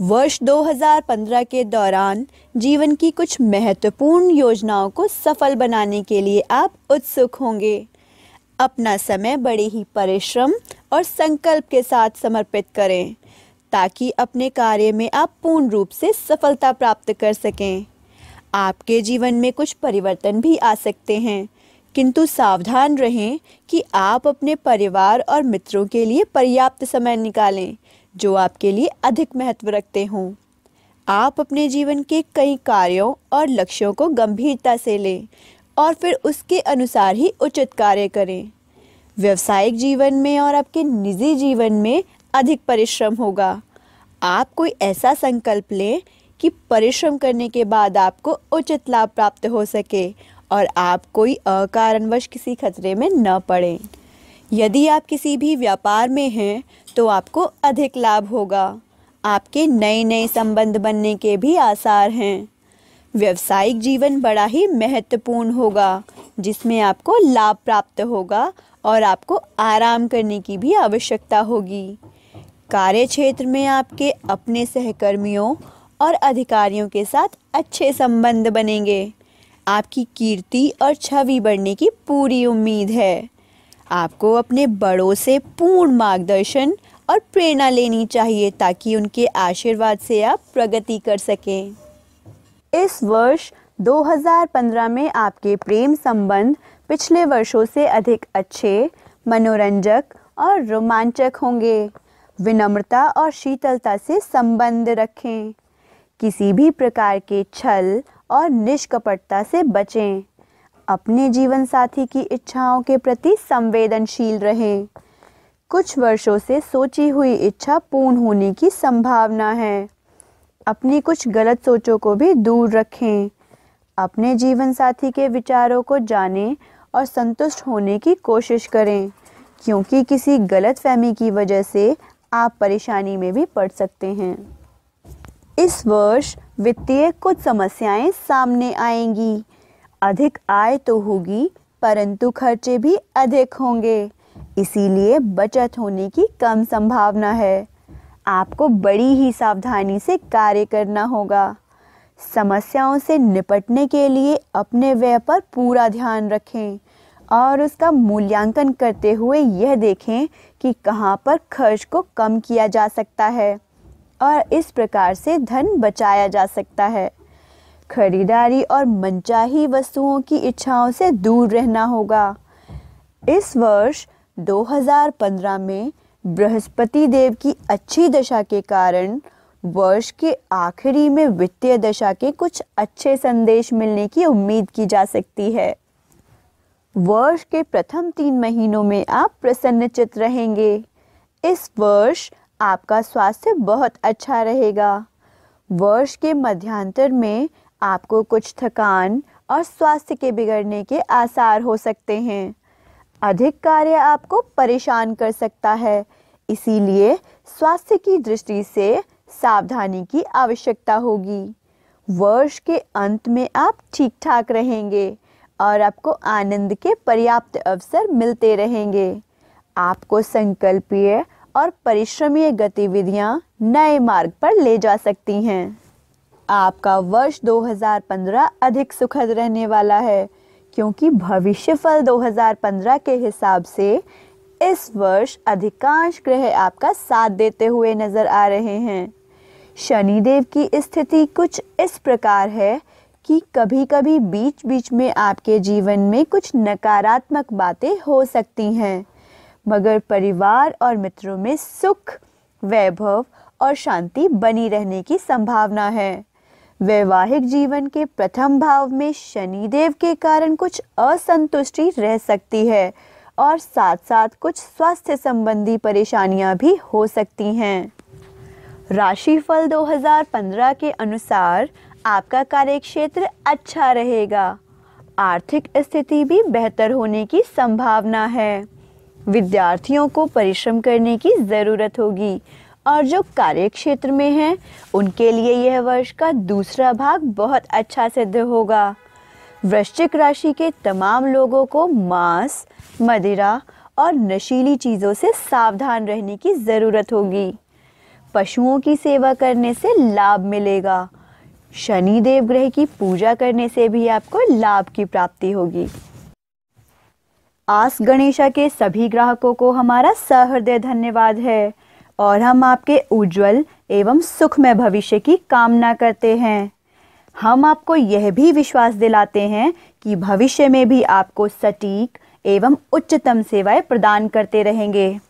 वर्ष 2015 के दौरान जीवन की कुछ महत्वपूर्ण योजनाओं को सफल बनाने के लिए आप उत्सुक होंगे अपना समय बड़े ही परिश्रम और संकल्प के साथ समर्पित करें ताकि अपने कार्य में आप पूर्ण रूप से सफलता प्राप्त कर सकें आपके जीवन में कुछ परिवर्तन भी आ सकते हैं किंतु सावधान रहें कि आप अपने परिवार और मित्रों के लिए पर्याप्त समय निकालें जो आपके लिए अधिक महत्व रखते हों आप अपने जीवन के कई कार्यों और लक्ष्यों को गंभीरता से लें और फिर उसके अनुसार ही उचित कार्य करें व्यवसायिक जीवन में और आपके निजी जीवन में अधिक परिश्रम होगा आप कोई ऐसा संकल्प लें कि परिश्रम करने के बाद आपको उचित लाभ प्राप्त हो सके और आप कोई अकारणवश किसी खतरे में न पड़ें यदि आप किसी भी व्यापार में हैं तो आपको अधिक लाभ होगा आपके नए नए संबंध बनने के भी आसार हैं व्यवसायिक जीवन बड़ा ही महत्वपूर्ण होगा जिसमें आपको लाभ प्राप्त होगा और आपको आराम करने की भी आवश्यकता होगी कार्य क्षेत्र में आपके अपने सहकर्मियों और अधिकारियों के साथ अच्छे संबंध बनेंगे आपकी कीर्ति और छवि बढ़ने की पूरी उम्मीद है आपको अपने बड़ों से पूर्ण मार्गदर्शन और प्रेरणा लेनी चाहिए ताकि उनके आशीर्वाद से आप प्रगति कर सकें इस वर्ष 2015 में आपके प्रेम संबंध पिछले वर्षों से अधिक अच्छे मनोरंजक और रोमांचक होंगे विनम्रता और शीतलता से संबंध रखें किसी भी प्रकार के छल और निष्कपटता से बचें अपने जीवन साथी की इच्छाओं के प्रति संवेदनशील रहें कुछ वर्षों से सोची हुई इच्छा पूर्ण होने की संभावना है अपनी कुछ गलत सोचों को भी दूर रखें अपने जीवन साथी के विचारों को जानें और संतुष्ट होने की कोशिश करें क्योंकि किसी गलत फहमी की वजह से आप परेशानी में भी पड़ सकते हैं इस वर्ष वित्तीय कुछ समस्याएं सामने आएंगी अधिक आय तो होगी परंतु खर्चे भी अधिक होंगे इसीलिए बचत होने की कम संभावना है आपको बड़ी ही सावधानी से कार्य करना होगा समस्याओं से निपटने के लिए अपने व्यय पर पूरा ध्यान रखें और उसका मूल्यांकन करते हुए यह देखें कि कहाँ पर खर्च को कम किया जा सकता है और इस प्रकार से धन बचाया जा सकता है खरीदारी और मनचाही वस्तुओं की इच्छाओं से दूर रहना होगा इस वर्ष 2015 में बृहस्पति देव की अच्छी दशा के कारण वर्ष के आखिरी में वित्तीय दशा के कुछ अच्छे संदेश मिलने की उम्मीद की जा सकती है वर्ष के प्रथम तीन महीनों में आप प्रसन्नचित रहेंगे इस वर्ष आपका स्वास्थ्य बहुत अच्छा रहेगा वर्ष के मध्यांतर में आपको कुछ थकान और स्वास्थ्य के बिगड़ने के आसार हो सकते हैं अधिक कार्य आपको परेशान कर सकता है इसीलिए स्वास्थ्य की दृष्टि से सावधानी की आवश्यकता होगी वर्ष के अंत में आप ठीक ठाक रहेंगे और आपको आनंद के पर्याप्त अवसर मिलते रहेंगे आपको संकल्पीय और परिश्रमीय गतिविधियाँ नए मार्ग पर ले जा सकती हैं आपका वर्ष 2015 अधिक सुखद रहने वाला है क्योंकि भविष्यफल 2015 के हिसाब से इस वर्ष अधिकांश ग्रह आपका साथ देते हुए नजर आ रहे हैं शनिदेव की स्थिति कुछ इस प्रकार है कि कभी कभी बीच बीच में आपके जीवन में कुछ नकारात्मक बातें हो सकती हैं मगर परिवार और मित्रों में सुख वैभव और शांति बनी रहने की संभावना है वैवाहिक जीवन के प्रथम भाव में शनिदेव के कारण कुछ असंतुष्टि रह सकती है और साथ साथ कुछ स्वास्थ्य संबंधी परेशानियां भी हो सकती हैं राशिफल 2015 के अनुसार आपका कार्य क्षेत्र अच्छा रहेगा आर्थिक स्थिति भी बेहतर होने की संभावना है विद्यार्थियों को परिश्रम करने की ज़रूरत होगी और जो कार्य क्षेत्र में हैं उनके लिए यह वर्ष का दूसरा भाग बहुत अच्छा सिद्ध होगा वृश्चिक राशि के तमाम लोगों को मांस मदिरा और नशीली चीज़ों से सावधान रहने की ज़रूरत होगी पशुओं की सेवा करने से लाभ मिलेगा शनि देव ग्रह की पूजा करने से भी आपको लाभ की प्राप्ति होगी आस गणेशा के सभी ग्राहकों को हमारा सहृदय धन्यवाद है और हम आपके उज्जवल एवं सुखमय भविष्य की कामना करते हैं हम आपको यह भी विश्वास दिलाते हैं कि भविष्य में भी आपको सटीक एवं उच्चतम सेवाएं प्रदान करते रहेंगे